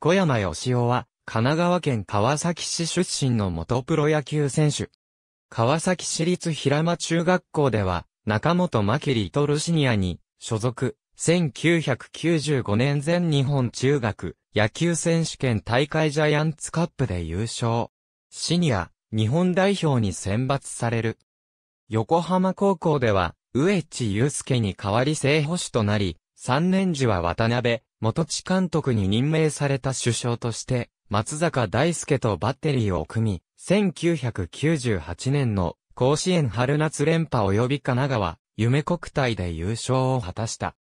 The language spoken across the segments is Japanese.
小山義夫は、神奈川県川崎市出身の元プロ野球選手。川崎市立平間中学校では、中本牧リトルシニアに、所属、1995年全日本中学野球選手権大会ジャイアンツカップで優勝。シニア、日本代表に選抜される。横浜高校では、植地祐介に代わり正捕手となり、3年時は渡辺、元地監督に任命された首相として、松坂大輔とバッテリーを組み、1998年の甲子園春夏連覇及び神奈川、夢国体で優勝を果たした。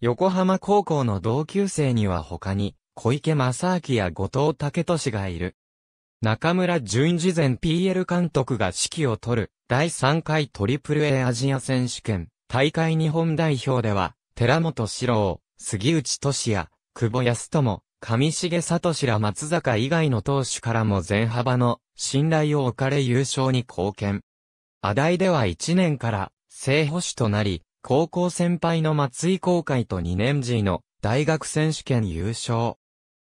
横浜高校の同級生には他に、小池正明や後藤武俊がいる。中村淳次前 PL 監督が指揮を取る、第3回トリプル a アジア選手権、大会日本代表では、寺本史郎、杉内俊也、久保康友、上重聡ら松坂以外の投手からも全幅の信頼を置かれ優勝に貢献。阿大では1年から正捕手となり、高校先輩の松井公会と2年時の大学選手権優勝。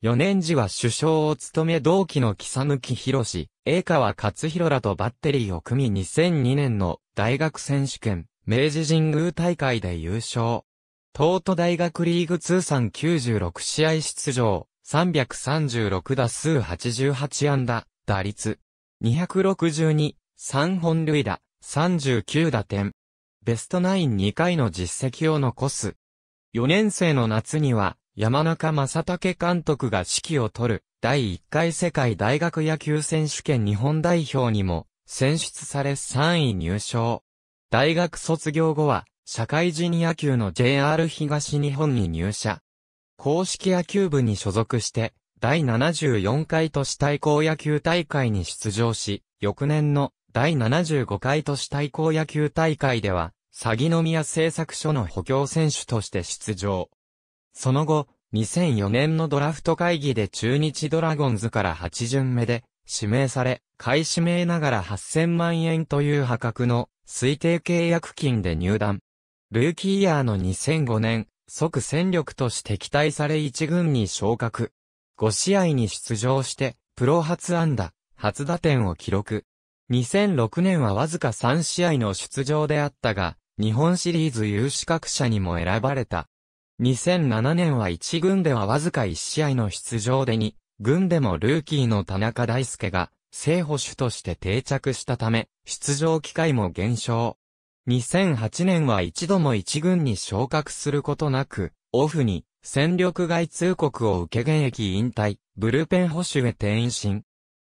4年時は首相を務め同期の木佐抜博士、栄川勝弘らとバッテリーを組み2002年の大学選手権、明治神宮大会で優勝。東都大学リーグ通算96試合出場、336打数88安打、打率、262、3本塁打、39打点。ベストナイン2回の実績を残す。4年生の夏には、山中正武監督が指揮を取る、第1回世界大学野球選手権日本代表にも、選出され3位入賞。大学卒業後は、社会人野球の JR 東日本に入社。公式野球部に所属して、第74回都市対抗野球大会に出場し、翌年の第75回都市対抗野球大会では、詐欺の宮製作所の補強選手として出場。その後、2004年のドラフト会議で中日ドラゴンズから8巡目で指名され、買い指名ながら8000万円という破格の推定契約金で入団。ルーキーイヤーの2005年、即戦力として期待され1軍に昇格。5試合に出場して、プロ初安打、初打点を記録。2006年はわずか3試合の出場であったが、日本シリーズ有資格者にも選ばれた。2007年は1軍ではわずか1試合の出場で2、軍でもルーキーの田中大輔が、正捕手として定着したため、出場機会も減少。2008年は一度も一軍に昇格することなく、オフに戦力外通告を受け現役引退、ブルペン保守へ転身。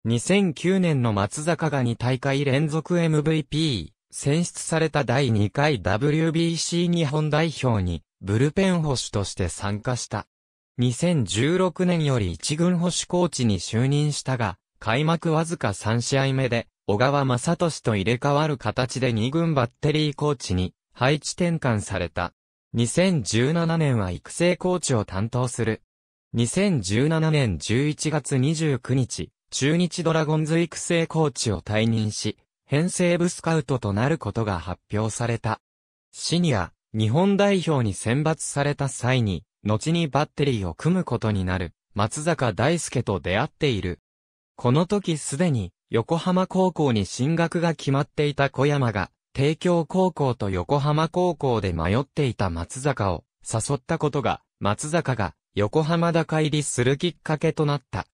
2009年の松坂が2大会連続 MVP、選出された第2回 WBC 日本代表に、ブルペン保守として参加した。2016年より一軍保守コーチに就任したが、開幕わずか3試合目で、小川正俊と入れ替わる形で2軍バッテリーコーチに配置転換された。2017年は育成コーチを担当する。2017年11月29日、中日ドラゴンズ育成コーチを退任し、編成部スカウトとなることが発表された。シニア、日本代表に選抜された際に、後にバッテリーを組むことになる、松坂大輔と出会っている。この時すでに横浜高校に進学が決まっていた小山が、帝京高校と横浜高校で迷っていた松坂を誘ったことが、松坂が横浜高入りするきっかけとなった。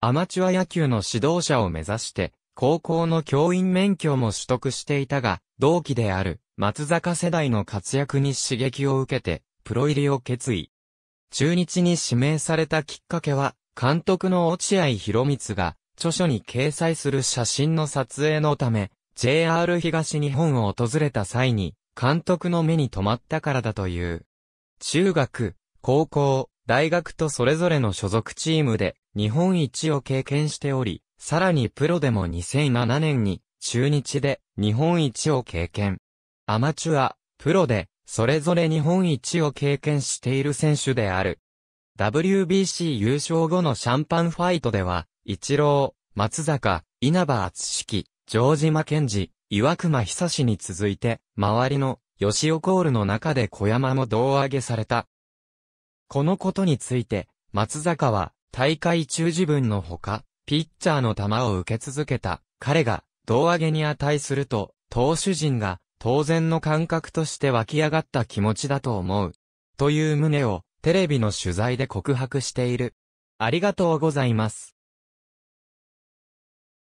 アマチュア野球の指導者を目指して、高校の教員免許も取得していたが、同期である松坂世代の活躍に刺激を受けて、プロ入りを決意。中日に指名されたきっかけは、監督の落合博光が、著書に掲載する写真の撮影のため、JR 東日本を訪れた際に、監督の目に留まったからだという。中学、高校、大学とそれぞれの所属チームで日本一を経験しており、さらにプロでも2007年に中日で日本一を経験。アマチュア、プロでそれぞれ日本一を経験している選手である。WBC 優勝後のシャンパンファイトでは一郎、松坂、稲葉厚式、城島健治、岩隈久志に続いて、周りの吉尾コールの中で小山も胴上げされた。このことについて、松坂は、大会中自分のほか、ピッチャーの球を受け続けた、彼が、胴上げに値すると、投手陣が、当然の感覚として湧き上がった気持ちだと思う。という旨を、テレビの取材で告白している。ありがとうございます。